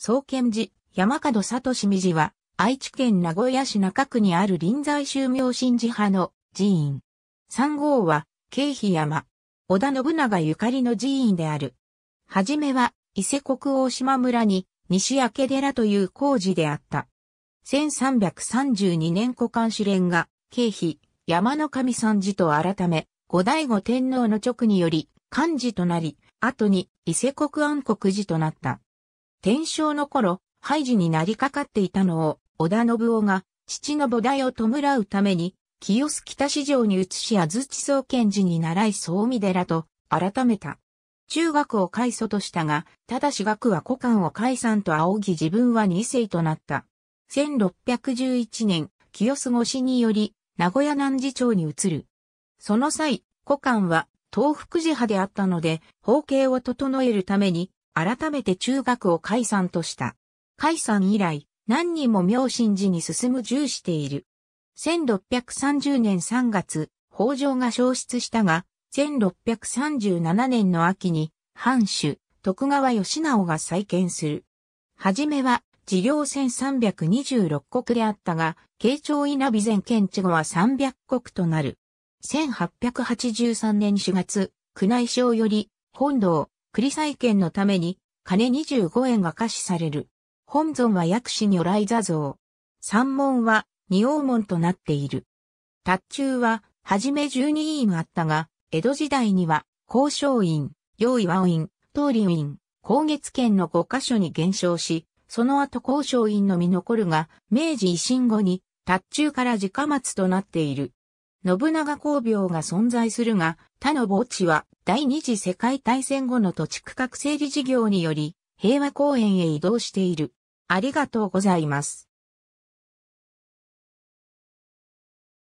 総建寺、山門里清寺は、愛知県名古屋市中区にある臨済宗明神寺派の寺院。三号は、京肥山。織田信長ゆかりの寺院である。はじめは、伊勢国大島村に、西明寺という工事であった。1332年古漢主連が、京肥、山の神三寺と改め、後醍醐天皇の直により、漢寺となり、後に伊勢国安国寺となった。天正の頃、廃寺になりかかっていたのを、織田信夫が、父の母提を弔うために、清洲北市場に移し安土総賢寺に習い総見寺と、改めた。中学を開祖としたが、ただし学は古漢を解散と仰ぎ自分は二世となった。1611年、清洲越しにより、名古屋南寺町に移る。その際、古漢は東福寺派であったので、法形を整えるために、改めて中学を解散とした。解散以来、何人も明神寺に進む重している。1630年3月、北条が消失したが、1637年の秋に、藩主、徳川義直が再建する。はじめは、事業1326国であったが、慶長稲美前県地後は300国となる。1883年4月、宮内省より、本堂、栗再建のために、金25円が貸しされる。本尊は薬師如来座像。三門は二王門となっている。達中は、はじめ12院あったが、江戸時代には、交渉院、用意岩院、通り院、高月県の5カ所に減少し、その後交渉院のみ残るが、明治維新後に、達中から直松となっている。信長工業が存在するが、他の墓地は第二次世界大戦後の土地区画整理事業により、平和公園へ移動している。ありがとうございます。